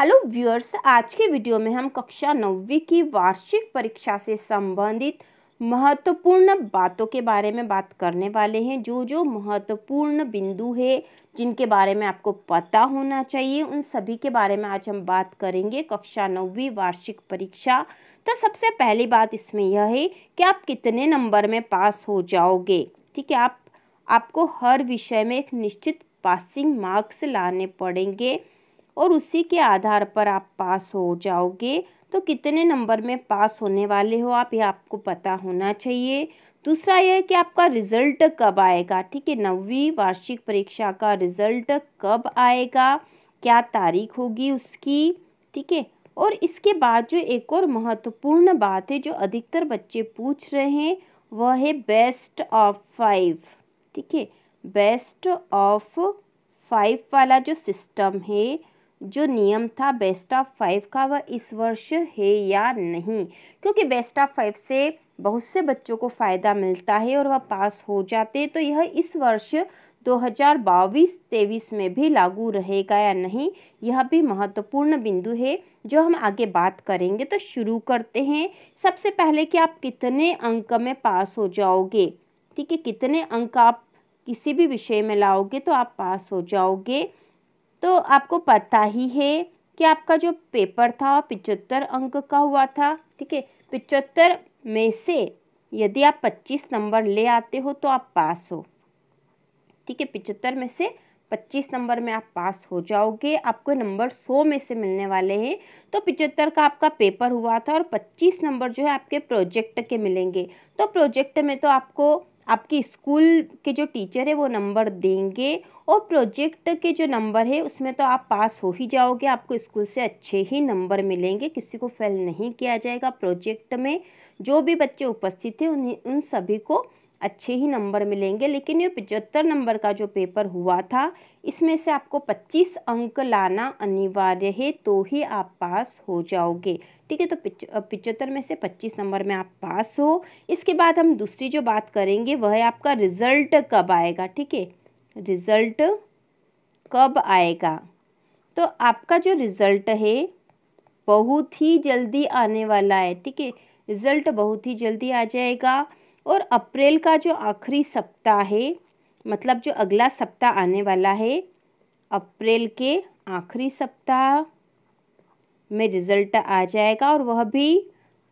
hello viewers आज के video में हम कक्षा नौवीं की वार्षिक परीक्षा से संबंधित महत्वपूर्ण बातों के बारे में बात करने वाले हैं जो जो महत्वपूर्ण बिंदु है जिनके बारे में आपको पता होना चाहिए उन सभी के बारे में आज हम बात करेंगे कक्षा नौवीं वार्षिक परीक्षा तो सबसे पहली बात इसमें यह है कि आप कितने नंबर में पास हो जाओगे ठीक है आप आपको हर विषय में एक निश्चित पासिंग मार्क्स लाने पड़ेंगे और उसी के आधार पर आप पास हो जाओगे तो कितने नंबर में पास होने वाले हो आप ये आपको पता होना चाहिए दूसरा यह है कि आपका रिज़ल्ट कब आएगा ठीक है नवीं वार्षिक परीक्षा का रिज़ल्ट कब आएगा क्या तारीख होगी उसकी ठीक है और इसके बाद जो एक और महत्वपूर्ण बात है जो अधिकतर बच्चे पूछ रहे हैं वह है बेस्ट ऑफ फाइव ठीक है बेस्ट ऑफ फाइव वाला जो सिस्टम है जो नियम था बेस्ट ऑफ फाइव का वह इस वर्ष है या नहीं क्योंकि बेस्ट ऑफ फाइव से बहुत से बच्चों को फ़ायदा मिलता है और वह पास हो जाते तो यह इस वर्ष बाईस तेईस में भी लागू रहेगा या नहीं यह भी महत्वपूर्ण बिंदु है जो हम आगे बात करेंगे तो शुरू करते हैं सबसे पहले कि आप कितने अंक में पास हो जाओगे ठीक है कितने अंक आप किसी भी विषय में लाओगे तो आप पास हो जाओगे तो आपको पता ही है कि आपका जो पेपर था पिचहत्तर अंक का हुआ था ठीक है पिचहत्तर में से यदि आप पच्चीस नंबर ले आते हो तो आप पास हो ठीक है पिचहत्तर में से पच्चीस नंबर में आप पास हो जाओगे आपको नंबर सौ में से मिलने वाले हैं तो पिचहत्तर का आपका पेपर हुआ था और पच्चीस नंबर जो है आपके प्रोजेक्ट के मिलेंगे तो प्रोजेक्ट में तो आपको आपकी स्कूल के जो टीचर है वो नंबर देंगे और प्रोजेक्ट के जो नंबर है उसमें तो आप पास हो ही जाओगे आपको स्कूल से अच्छे ही नंबर मिलेंगे किसी को फेल नहीं किया जाएगा प्रोजेक्ट में जो भी बच्चे उपस्थित थे उन उन सभी को अच्छे ही नंबर मिलेंगे लेकिन ये पिचहत्तर नंबर का जो पेपर हुआ था इसमें से आपको 25 अंक लाना अनिवार्य है तो ही आप पास हो जाओगे ठीक है तो पिचहत्तर में से 25 नंबर में आप पास हो इसके बाद हम दूसरी जो बात करेंगे वह आपका रिज़ल्ट कब आएगा ठीक है रिज़ल्ट कब आएगा तो आपका जो रिज़ल्ट है बहुत ही जल्दी आने वाला है ठीक है रिज़ल्ट बहुत ही जल्दी आ जाएगा और अप्रैल का जो आखिरी सप्ताह है मतलब जो अगला सप्ताह आने वाला है अप्रैल के आखिरी सप्ताह में रिज़ल्ट आ जाएगा और वह भी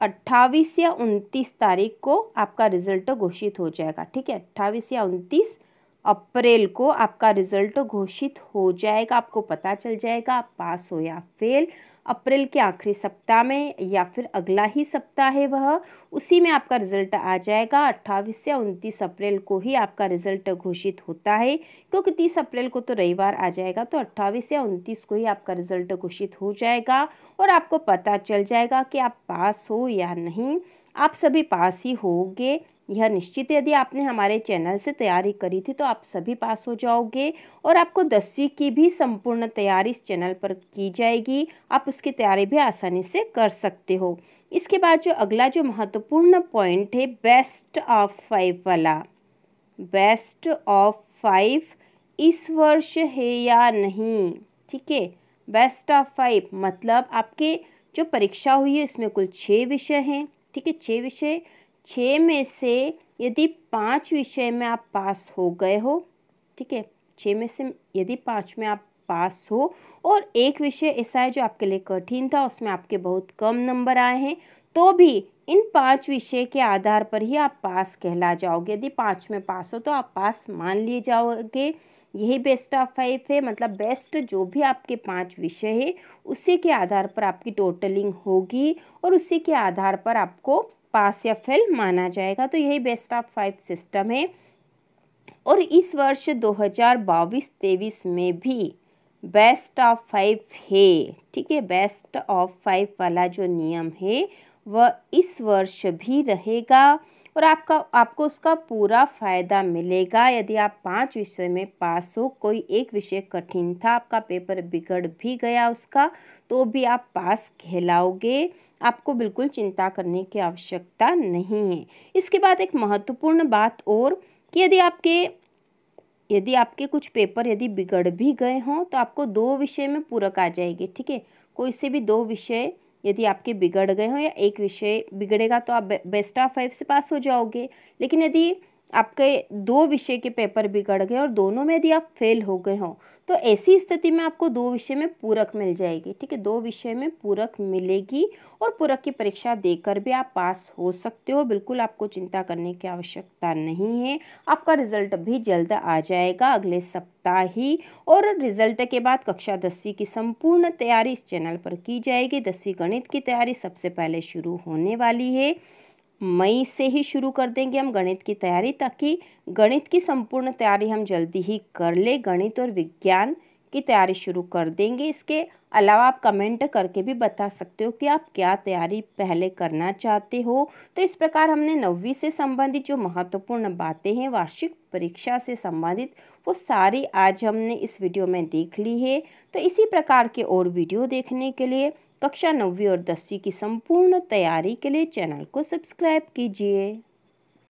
अट्ठावीस या उनतीस तारीख को आपका रिज़ल्ट घोषित हो जाएगा ठीक है अट्ठाईस या उनतीस अप्रैल को आपका रिज़ल्ट घोषित हो जाएगा आपको पता चल जाएगा आप पास हो या फेल अप्रैल के आखिरी सप्ताह में या फिर अगला ही सप्ताह है वह उसी में आपका रिजल्ट आ जाएगा अट्ठाईस या उनतीस अप्रैल को ही आपका रिजल्ट घोषित होता है क्योंकि तीस अप्रैल को तो रविवार आ जाएगा तो अट्ठाईस या उनतीस को ही आपका रिजल्ट घोषित हो जाएगा और आपको पता चल जाएगा कि आप पास हो या नहीं आप सभी पास ही होंगे यह निश्चित यदि आपने हमारे चैनल से तैयारी करी थी तो आप सभी पास हो जाओगे और आपको दसवीं की भी संपूर्ण तैयारी इस चैनल पर की जाएगी आप उसकी तैयारी भी आसानी से कर सकते हो इसके बाद जो अगला जो महत्वपूर्ण पॉइंट है बेस्ट ऑफ फाइव वाला बेस्ट ऑफ फाइव इस वर्ष है या नहीं ठीक है बेस्ट ऑफ फाइव मतलब आपके जो परीक्षा हुई है इसमें कुल छः विषय हैं ठीक है छः विषय छः में से यदि पाँच विषय में आप पास हो गए हो ठीक है छः में से यदि पाँच में आप पास हो और एक विषय ऐसा है जो आपके लिए कठिन था उसमें आपके बहुत कम नंबर आए हैं तो भी इन पांच विषय के आधार पर ही आप पास कहला जाओगे यदि पाँच में पास हो तो आप पास मान लिए जाओगे यही बेस्ट ऑफ फाइव है मतलब बेस्ट जो भी आपके पांच विषय है उसी के आधार पर आपकी टोटलिंग होगी और उसी के आधार पर आपको पास या फेल माना जाएगा तो यही बेस्ट ऑफ फाइव सिस्टम है और इस वर्ष 2022-23 में भी बेस्ट ऑफ फाइव है ठीक है बेस्ट ऑफ फाइव वाला जो नियम है वह इस वर्ष भी रहेगा और आपका आपको उसका पूरा फ़ायदा मिलेगा यदि आप पांच विषय में पास हो कोई एक विषय कठिन था आपका पेपर बिगड़ भी गया उसका तो भी आप पास कहलाओगे आपको बिल्कुल चिंता करने की आवश्यकता नहीं है इसके बाद एक महत्वपूर्ण बात और कि यदि आपके यदि आपके कुछ पेपर यदि बिगड़ भी गए हों तो आपको दो विषय में पूरक आ जाएगी ठीक है कोई से भी दो विषय यदि आपके बिगड़ गए हो या एक विषय बिगड़ेगा तो आप बेस्ट ऑफ फाइव से पास हो जाओगे लेकिन यदि आपके दो विषय के पेपर बिगड़ गए और दोनों में यदि आप फेल हो गए हों तो ऐसी स्थिति में आपको दो विषय में पूरक मिल जाएगी ठीक है दो विषय में पूरक मिलेगी और पूरक की परीक्षा देकर भी आप पास हो सकते हो बिल्कुल आपको चिंता करने की आवश्यकता नहीं है आपका रिजल्ट भी जल्द आ जाएगा अगले सप्ताह ही और रिजल्ट के बाद कक्षा दसवीं की संपूर्ण तैयारी इस चैनल पर की जाएगी दसवीं गणित की तैयारी सबसे पहले शुरू होने वाली है मई से ही शुरू कर देंगे हम गणित की तैयारी ताकि गणित की संपूर्ण तैयारी हम जल्दी ही कर ले गणित और विज्ञान की तैयारी शुरू कर देंगे इसके अलावा आप कमेंट करके भी बता सकते हो कि आप क्या तैयारी पहले करना चाहते हो तो इस प्रकार हमने नवी से संबंधित जो महत्वपूर्ण बातें हैं वार्षिक परीक्षा से संबंधित वो सारी आज हमने इस वीडियो में देख ली है तो इसी प्रकार के और वीडियो देखने के लिए कक्षा नौवीं और दसवीं की संपूर्ण तैयारी के लिए चैनल को सब्सक्राइब कीजिए